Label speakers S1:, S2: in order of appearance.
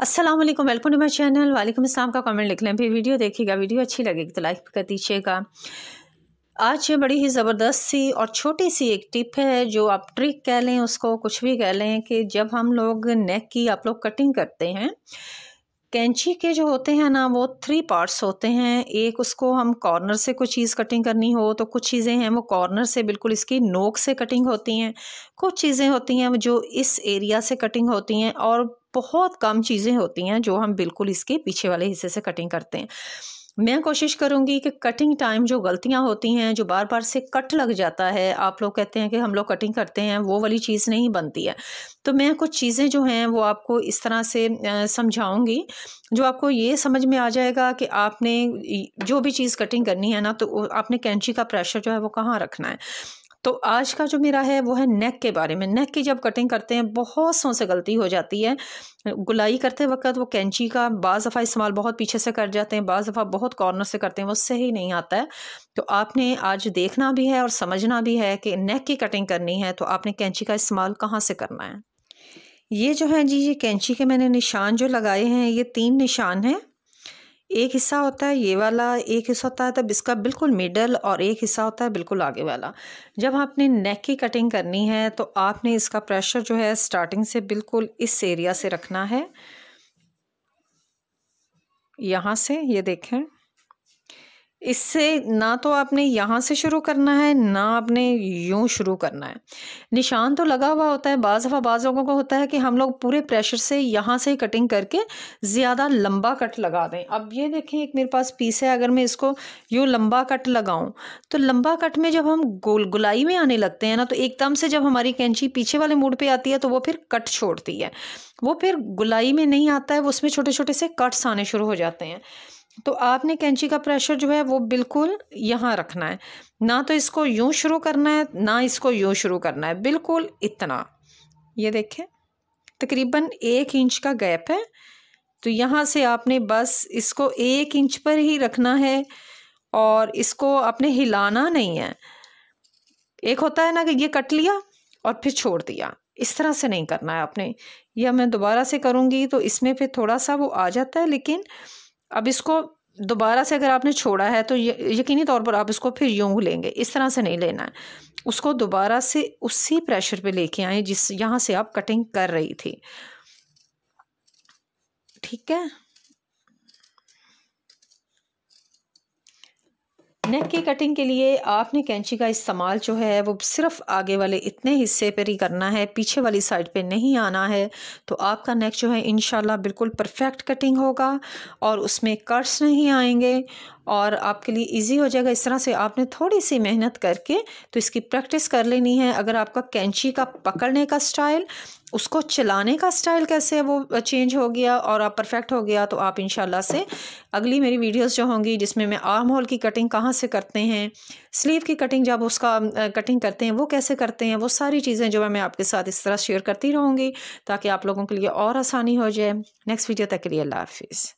S1: Aslam welcome to my channel वालेकुम इस्लाम का कमेंट लिख लें फिर वीडियो देखिएगा वीडियो अच्छी लगेगी तो लाइक कर दीजिएगा आज ये बड़ी ही ज़बरदस्त सी और छोटी सी एक टिप है जो आप ट्रिक कह लें उसको कुछ भी कह लें कि जब हम लोग नेक की आप लोग कटिंग करते हैं कैंची के जो होते हैं ना वो थ्री पार्ट्स होते हैं एक उसको हम कॉर्नर से कोई चीज़ कटिंग करनी हो तो कुछ चीज़ें हैं वो कॉर्नर से बिल्कुल इसकी नोक से कटिंग होती हैं कुछ चीज़ें होती हैं जो इस एरिया से कटिंग होती हैं और बहुत कम चीज़ें होती हैं जो हम बिल्कुल इसके पीछे वाले हिस्से से कटिंग करते हैं मैं कोशिश करूंगी कि कटिंग टाइम जो गलतियां होती हैं जो बार बार से कट लग जाता है आप लोग कहते हैं कि हम लोग कटिंग करते हैं वो वाली चीज़ नहीं बनती है तो मैं कुछ चीज़ें जो हैं वो आपको इस तरह से समझाऊंगी जो आपको ये समझ में आ जाएगा कि आपने जो भी चीज़ कटिंग करनी है ना तो आपने कैंची का प्रेशर जो है वो कहाँ रखना है तो आज का जो मेरा है वो है नेक के बारे में नेक की जब कटिंग करते हैं बहुत सौ से गलती हो जाती है गुलाई करते वक्त वो कैंची का बाज़ दफ़ा इस्तेमाल बहुत पीछे से कर जाते हैं बाज़ दफ़ा बहुत कॉर्नर से करते हैं वो सही नहीं आता है तो आपने आज देखना भी है और समझना भी है कि नेक की कटिंग करनी है तो आपने कैंची का इस्तेमाल कहाँ से करना है ये जो है जी ये कैंची के मैंने निशान जो लगाए हैं ये तीन निशान हैं एक हिस्सा होता है ये वाला एक हिस्सा होता है तब इसका बिल्कुल मिडल और एक हिस्सा होता है बिल्कुल आगे वाला जब आपने नेक की कटिंग करनी है तो आपने इसका प्रेशर जो है स्टार्टिंग से बिल्कुल इस एरिया से रखना है यहाँ से ये देखें इससे ना तो आपने यहाँ से शुरू करना है ना आपने यूँ शुरू करना है निशान तो लगा हुआ होता है बाज़ दफ़ा बाज़ लोगों को होता है कि हम लोग पूरे प्रेशर से यहाँ से ही कटिंग करके ज़्यादा लंबा कट लगा दें अब ये देखें एक मेरे पास पीस है अगर मैं इसको यूँ लंबा कट लगाऊँ तो लंबा कट में जब हम गोल गुलाई में आने लगते हैं ना तो एकदम से जब हमारी कैंची पीछे वाले मूड पर आती है तो वो फिर कट छोड़ती है वो फिर गुलाई में नहीं आता है उसमें छोटे छोटे से कट्स आने शुरू हो जाते हैं तो आपने कैंची का प्रेशर जो है वो बिल्कुल यहाँ रखना है ना तो इसको यूँ शुरू करना है ना इसको यूँ शुरू करना है बिल्कुल इतना ये देखें तकरीबन एक इंच का गैप है तो यहाँ से आपने बस इसको एक इंच पर ही रखना है और इसको आपने हिलाना नहीं है एक होता है ना कि ये कट लिया और फिर छोड़ दिया इस तरह से नहीं करना है आपने या मैं दोबारा से करूँगी तो इसमें फिर थोड़ा सा वो आ जाता है लेकिन अब इसको दोबारा से अगर आपने छोड़ा है तो यकीनी तौर पर आप इसको फिर यूँ लेंगे इस तरह से नहीं लेना है उसको दोबारा से उसी प्रेशर पे लेके आए जिस यहाँ से आप कटिंग कर रही थी ठीक है नेक की कटिंग के लिए आपने कैंची का इस्तेमाल जो है वो सिर्फ आगे वाले इतने हिस्से पर ही करना है पीछे वाली साइड पे नहीं आना है तो आपका नेक जो है इन बिल्कुल परफेक्ट कटिंग होगा और उसमें कट्स नहीं आएंगे और आपके लिए इजी हो जाएगा इस तरह से आपने थोड़ी सी मेहनत करके तो इसकी प्रैक्टिस कर लेनी है अगर आपका कैंची का पकड़ने का स्टाइल उसको चलाने का स्टाइल कैसे है वो चेंज हो गया और आप परफेक्ट हो गया तो आप इन से अगली मेरी वीडियोस जो होंगी जिसमें मैं आर्म होल की कटिंग कहाँ से करते हैं स्लीव की कटिंग जब उसका कटिंग करते हैं वो कैसे करते हैं वो सारी चीज़ें जो है मैं आपके साथ इस तरह शेयर करती रहूँगी ताकि आप लोगों के लिए और आसानी हो जाए नेक्स्ट वीडियो तक के लिए अल्लाह हाफिज़